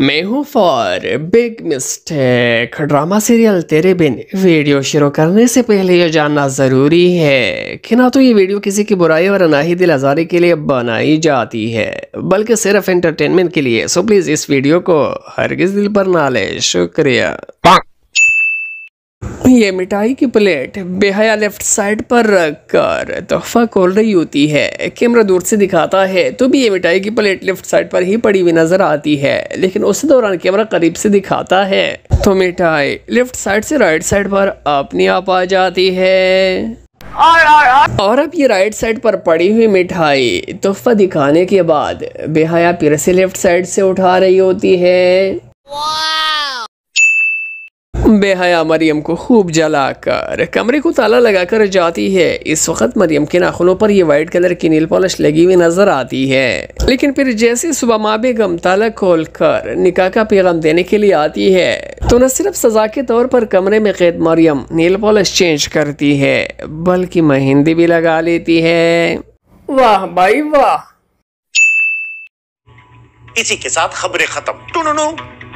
मैं हूँ for big mistake drama serial Tere Bin video शुरू करने से पहले यह जानना ज़रूरी है कि ना तो ये वीडियो किसी की बुराई और ना ही दिल आज़ारी के लिए बनाई जाती है बल्कि सिर्फ एंटरटेनमेंट के लिए सो प्लीज़ इस वीडियो को हरगिज़ दिल पर ना ले शुक्रिया ये मिठाई की प्लेट बेहया लेफ्ट साइड पर रख कर तोहफा खोल रही होती है कैमरा दूर से दिखाता है तो भी ये मिठाई की प्लेट लेफ्ट साइड पर ही पड़ी हुई नजर आती है लेकिन उस दौरान कैमरा करीब से दिखाता है तो मिठाई लेफ्ट साइड से राइट साइड पर अपने आप आ जाती है और, अब ये राइट साइड पर पड़ी हुई मिठाई तोहफा दिखाने के बाद बेहया फिर से लेफ्ट साइड से उठा रही होती है बेहया मरियम को खूब जलाकर कमरे को ताला लगाकर जाती है इस वक्त मरियम के नाखूनों पर यह वाइट कलर की नील पॉलिश लगी हुई नजर आती है लेकिन फिर जैसे सुबह माँ बेगम ताला खोल कर निकाह का पैगाम देने के लिए आती है तो न सिर्फ सजा के तौर पर कमरे में कैद मरियम नील पॉलिश चेंज करती है बल्कि मेहंदी भी लगा लेती है वाह भाई वाह इसी के साथ खबरें खत्म